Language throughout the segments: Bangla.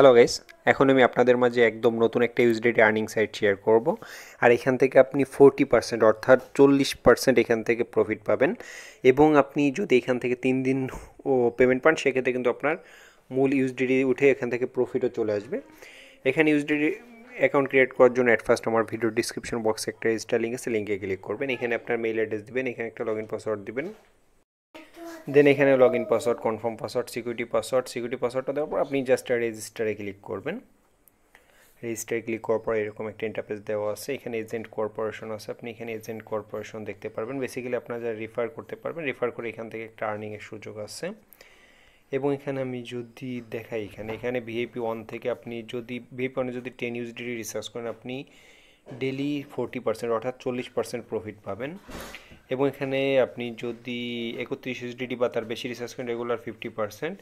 হ্যালো গাইস এখন আমি আপনাদের মাঝে একদম নতুন একটা ইউজডেটে আর্নিং সাইট শেয়ার করব আর এখান থেকে আপনি ফোরটি পার্সেন্ট অর্থাৎ চল্লিশ পার্সেন্ট এখান থেকে প্রফিট পাবেন এবং আপনি যদি এখান থেকে তিন দিন ও পেমেন্ট পান সেক্ষেত্রে কিন্তু আপনার মূল ইউজডিডি উঠে এখান থেকে প্রফিটও চলে আসবে এখানে ইউজডিডি অ্যাকাউন্ট ক্রিয়েট করার জন্য অ্যাট ফার্স্ট আমার ভিডিও ডিসক্রিপশন বক্সে একটা ইনস্টা লিঙ্ক আছে লিঙ্কে ক্লিক করবেন এখানে আপনার মেইল অ্যাড্রেস দেবেন এখানে একটা লগ ইন পাসওয়ার্ড দেবেন দেন এখানে log in password confirm password security password security পাসওয়ার্ডটা দেওয়ার পর আপনি জাস্ট রেজিস্টারে ক্লিক করবেন রেজিস্টারে ক্লিক করার পর এরকম একটা ইন্টারপ্রেস দেওয়া আছে এখানে এজেন্ট কর্পোরেশন আছে আপনি এখানে এজেন্ট কর্পোরেশন দেখতে পারবেন বেসিক্যালি আপনারা যারা রেফার করতে পারবেন রেফার করে এখান থেকে একটা আর্নিংয়ের সুযোগ আছে এবং এখানে আমি যদি দেখাই এখানে এখানে ভিআইপি ওয়ান থেকে আপনি যদি ভিআইপি ওয়ানে যদি টেন ইউজিডি রিসার্চ করেন আপনি ডেলি ফোরটি পার্সেন্ট অর্থাৎ চল্লিশ পার্সেন্ট প্রফিট পাবেন এবং এখানে আপনি যদি একত্রিশ ডিডি বা তার বেশি রিসার্চ করেন রেগুলার ফিফটি পারসেন্ট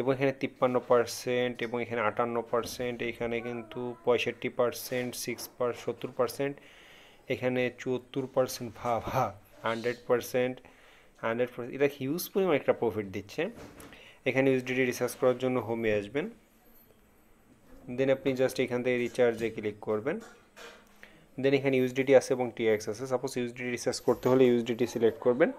এবং এখানে তিপ্পান্ন পারসেন্ট এবং এখানে আটান্ন পারসেন্ট এখানে কিন্তু পঁয়ষট্টি পারসেন্ট সিক্স পার সত্তর পারসেন্ট এখানে চুয়াত্তর পারসেন্ট ভা ভা হান্ড্রেড পারসেন্ট হান্ড্রেড পারসেন্ট এটা হিউজ পরিমাণ একটা প্রফিট দিচ্ছে এখানে ডিডি রিসার্চ করার জন্য হোমে আসবেন দেন আপনি জাস্ট এখান থেকে রিচার্জে ক্লিক করবেন দেন এখানে ইউএসডিটি আছে এবং টিএক্স আছে সাপোজ ইউএসডিটি রিসার্চ করতে হলে ইউএসডিটি সিলেক্ট করবেন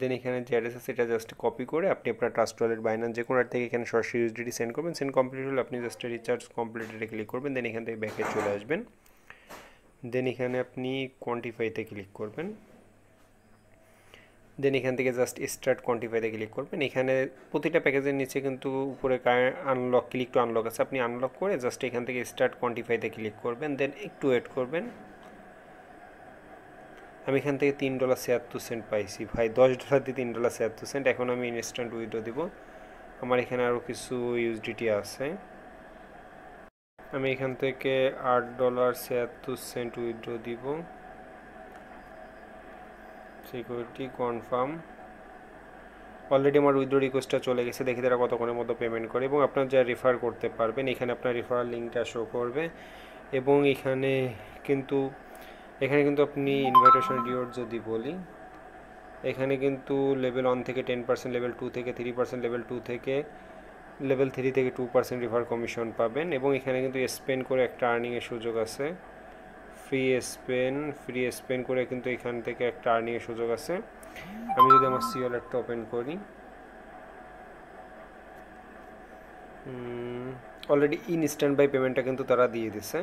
দেন এখানে যে অ্যাড্রেস আছে এটা জাস্ট কপি করে আপনি আপনার ট্রাস্ট ওয়ালেট বাইনান যে কোনো থেকে এখানে সরাসরি ইউএসডিটি সেন্ড করবেন সেন্ড কমপ্লিট হলে আপনি জাস্ট রিচার্জ কমপ্লিট এটা ক্লিক করবেন দেন এখান থেকে ব্যাকে চলে আসবেন দেন এখানে আপনি কোয়ান্টিফাইতে ক্লিক করবেন দেন এখান থেকে জাস্ট স্টার্ট কোয়ান্টিফাইতে ক্লিক করবেন এখানে প্রতিটা প্যাকেজের নিচে কিন্তু উপরে আনলক ক্লিক টু আনলক আছে আপনি আনলক করে জাস্ট এখান থেকে স্টার্ট কোয়ান্টিফাইতে ক্লিক করবেন দেন একটু ওয়েট করবেন আমি এখান থেকে তিন ডলার ছিয়াত্তর সেন্ট পাইছি ভাই দশ ডলার দিয়ে তিন ডলার ছিয়াত্তর সেন্ট এখন আমি ইনস্ট্যান্ট উইড্রো দিব আমার এখানে আরও কিছু ইউজডিটি আছে আমি এখান থেকে আট ডলার ছিয়াত্তর সেন্ট উইড্রো দিব সিকিউরিটি কনফার্ম অলরেডি আমার উইথড্র রিকোয়েস্টটা চলে গেছে দেখি তারা কতক্ষণের মতো পেমেন্ট করে এবং আপনার যা রেফার করতে পারবেন এখানে আপনার রেফার লিঙ্কটা শো করবে এবং এখানে কিন্তু এখানে কিন্তু আপনি ইনভাইটেশন ডিওর যদি বলি এখানে কিন্তু লেভেল ওয়ান থেকে টেন পার্সেন্ট লেভেল টু থেকে থ্রি পার্সেন্ট লেভেল টু থেকে লেভেল থ্রি থেকে টু পার্সেন্ট রিফার কমিশন পাবেন এবং এখানে কিন্তু স্পেন্ড করে একটা আর্নিংয়ের সুযোগ আছে ফ্রি স্পেন ফ্রি স্পেন করে কিন্তু এখান থেকে একটা এর সুযোগ আছে আমি যদি আমার সিওলেটটা ওপেন করি অলরেডি ইনস্ট্যান্ট বাই পেমেন্টটা কিন্তু তারা দিয়ে দিছে